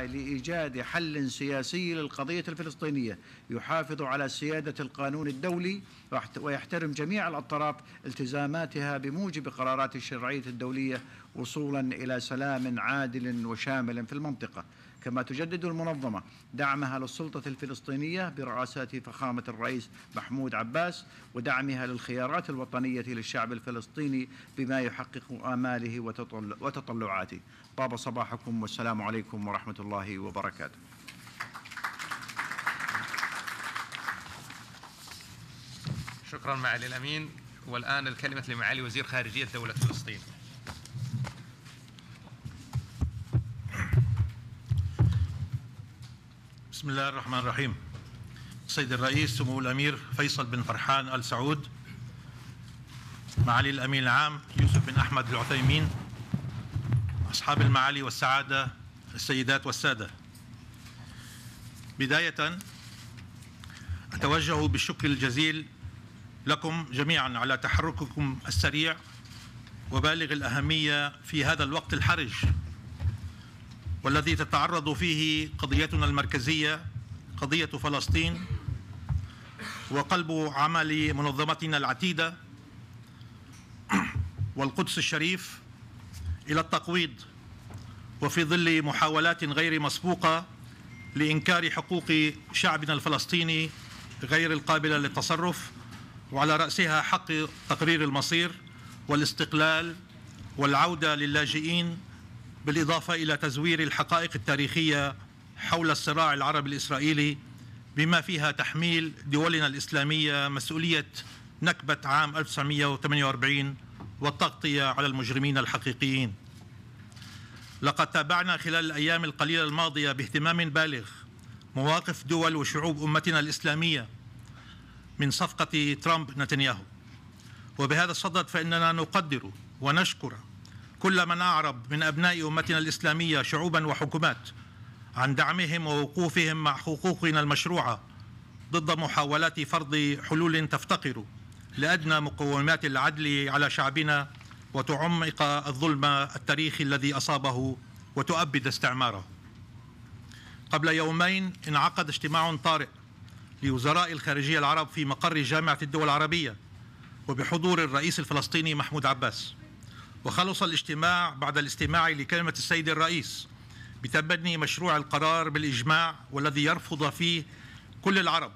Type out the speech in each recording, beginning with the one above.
لإيجاد حل سياسي للقضية الفلسطينية يحافظ على سيادة القانون الدولي ويحترم جميع الأطراف التزاماتها بموجب قرارات الشرعية الدولية وصولا إلى سلام عادل وشامل في المنطقة كما تجدد المنظمة دعمها للسلطة الفلسطينية برئاسة فخامة الرئيس محمود عباس ودعمها للخيارات الوطنية للشعب الفلسطيني بما يحقق آماله وتطلعاته طاب صباحكم والسلام عليكم ورحمة الله وبركاته شكرا معالي الأمين والآن الكلمة لمعالي وزير خارجية دولة فلسطين بسم الله الرحمن الرحيم سيد الرئيس سمو الأمير فيصل بن فرحان آل سعود معالي الأمين العام يوسف بن أحمد العثيمين أصحاب المعالي والسعادة السيدات والسادة بداية أتوجه بالشكر الجزيل لكم جميعا على تحرككم السريع وبالغ الأهمية في هذا الوقت الحرج والذي تتعرض فيه قضيتنا المركزية قضية فلسطين وقلب عمل منظمتنا العتيدة والقدس الشريف إلى التقويض وفي ظل محاولات غير مسبوقة لإنكار حقوق شعبنا الفلسطيني غير القابلة للتصرف وعلى رأسها حق تقرير المصير والاستقلال والعودة للاجئين بالإضافة إلى تزوير الحقائق التاريخية حول الصراع العربي الإسرائيلي بما فيها تحميل دولنا الإسلامية مسؤولية نكبة عام 1948 والتغطية على المجرمين الحقيقيين لقد تابعنا خلال الأيام القليلة الماضية باهتمام بالغ مواقف دول وشعوب أمتنا الإسلامية من صفقة ترامب نتنياهو وبهذا الصدد فإننا نقدر ونشكر كل من أعرب من أبناء أمتنا الإسلامية شعوبا وحكومات عن دعمهم ووقوفهم مع حقوقنا المشروعة ضد محاولات فرض حلول تفتقر لأدنى مقومات العدل على شعبنا وتعمق الظلم التاريخي الذي أصابه وتؤبد استعماره قبل يومين انعقد اجتماع طارئ لوزراء الخارجية العرب في مقر جامعة الدول العربية وبحضور الرئيس الفلسطيني محمود عباس وخلص الاجتماع بعد الاستماع لكلمة السيد الرئيس بتبني مشروع القرار بالإجماع والذي يرفض فيه كل العرب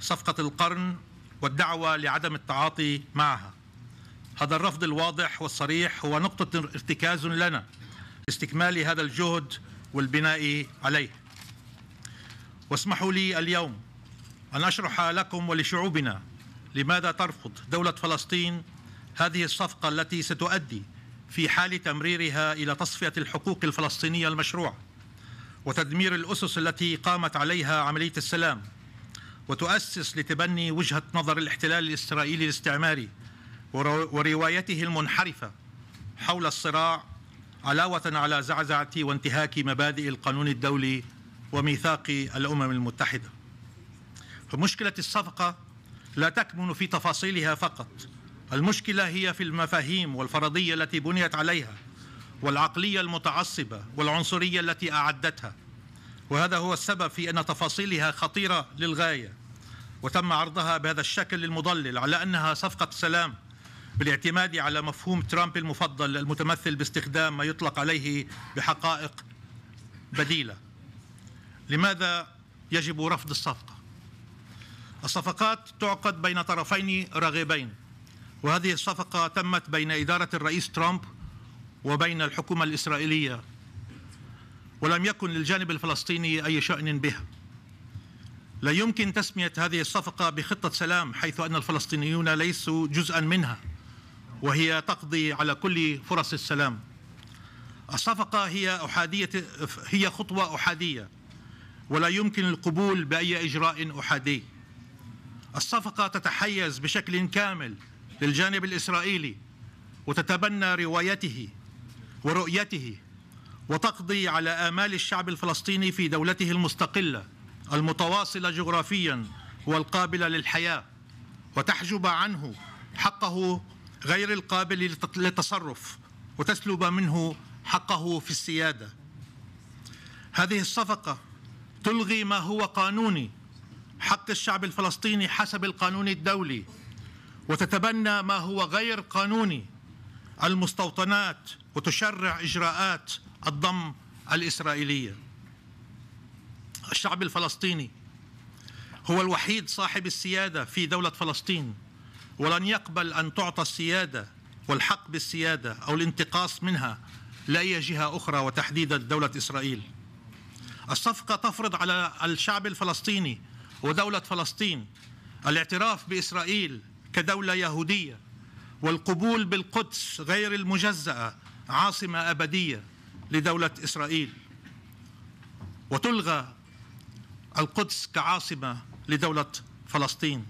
صفقة القرن والدعوة لعدم التعاطي معها هذا الرفض الواضح والصريح هو نقطة ارتكاز لنا لاستكمال هذا الجهد والبناء عليه واسمحوا لي اليوم أن أشرح لكم ولشعوبنا لماذا ترفض دولة فلسطين هذه الصفقة التي ستؤدي في حال تمريرها إلى تصفية الحقوق الفلسطينية المشروعة وتدمير الأسس التي قامت عليها عملية السلام وتؤسس لتبني وجهة نظر الاحتلال الإسرائيلي الاستعماري وروايته المنحرفة حول الصراع علاوة على زعزعة وانتهاك مبادئ القانون الدولي وميثاق الأمم المتحدة فمشكلة الصفقة لا تكمن في تفاصيلها فقط المشكلة هي في المفاهيم والفرضية التي بنيت عليها والعقلية المتعصبة والعنصرية التي أعدتها وهذا هو السبب في أن تفاصيلها خطيرة للغاية وتم عرضها بهذا الشكل المضلل على أنها صفقة سلام بالاعتماد على مفهوم ترامب المفضل المتمثل باستخدام ما يطلق عليه بحقائق بديلة لماذا يجب رفض الصفقة؟ الصفقات تعقد بين طرفين راغبين وهذه الصفقة تمت بين إدارة الرئيس ترامب وبين الحكومة الإسرائيلية ولم يكن للجانب الفلسطيني أي شأن بها لا يمكن تسمية هذه الصفقة بخطة سلام حيث أن الفلسطينيون ليسوا جزءا منها وهي تقضي على كل فرص السلام الصفقة هي أحادية هي خطوة أحادية ولا يمكن القبول بأي إجراء أحادي الصفقة تتحيز بشكل كامل للجانب الإسرائيلي وتتبنى روايته ورؤيته وتقضي على آمال الشعب الفلسطيني في دولته المستقلة المتواصلة جغرافيا والقابلة للحياة وتحجب عنه حقه غير القابل للتصرف وتسلب منه حقه في السيادة هذه الصفقة تلغي ما هو قانوني حق الشعب الفلسطيني حسب القانون الدولي وتتبنى ما هو غير قانوني المستوطنات وتشرع إجراءات الضم الإسرائيلية الشعب الفلسطيني هو الوحيد صاحب السيادة في دولة فلسطين ولن يقبل أن تعطى السيادة والحق بالسيادة أو الانتقاص منها لأي جهة أخرى وتحديدا دولة إسرائيل الصفقة تفرض على الشعب الفلسطيني ودولة فلسطين الاعتراف بإسرائيل كدولة يهودية والقبول بالقدس غير المجزأة عاصمة أبدية لدولة إسرائيل وتلغى القدس كعاصمة لدولة فلسطين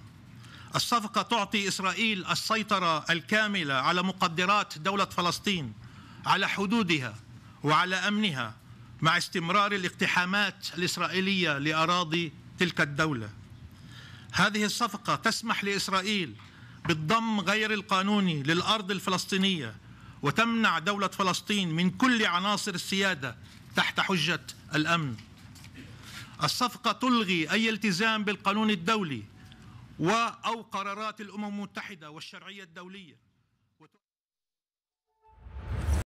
الصفقة تعطي إسرائيل السيطرة الكاملة على مقدرات دولة فلسطين على حدودها وعلى أمنها مع استمرار الاقتحامات الإسرائيلية لأراضي تلك الدولة هذه الصفقة تسمح لإسرائيل بالضم غير القانوني للأرض الفلسطينية وتمنع دولة فلسطين من كل عناصر السيادة تحت حجة الأمن الصفقة تلغي أي التزام بالقانون الدولي او قرارات الأمم المتحدة والشرعية الدولية